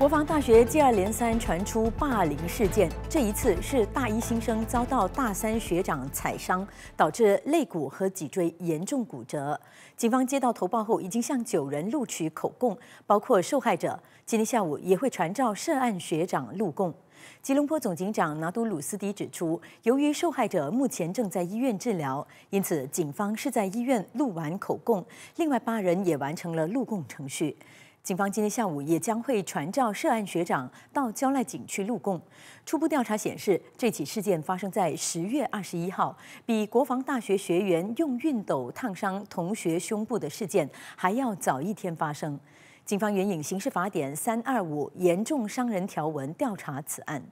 国防大学接二连三传出霸凌事件，这一次是大一新生遭到大三学长踩伤，导致肋骨和脊椎严重骨折。警方接到投报后，已经向九人录取口供，包括受害者。今天下午也会传召涉案学长录供。吉隆坡总警长拿督鲁斯迪指出，由于受害者目前正在医院治疗，因此警方是在医院录完口供，另外八人也完成了录供程序。警方今天下午也将会传召涉案学长到交赖警区录供。初步调查显示，这起事件发生在十月二十一号，比国防大学学员用熨斗烫伤同学胸部的事件还要早一天发生。警方援引《刑事法典》三二五严重伤人条文调查此案。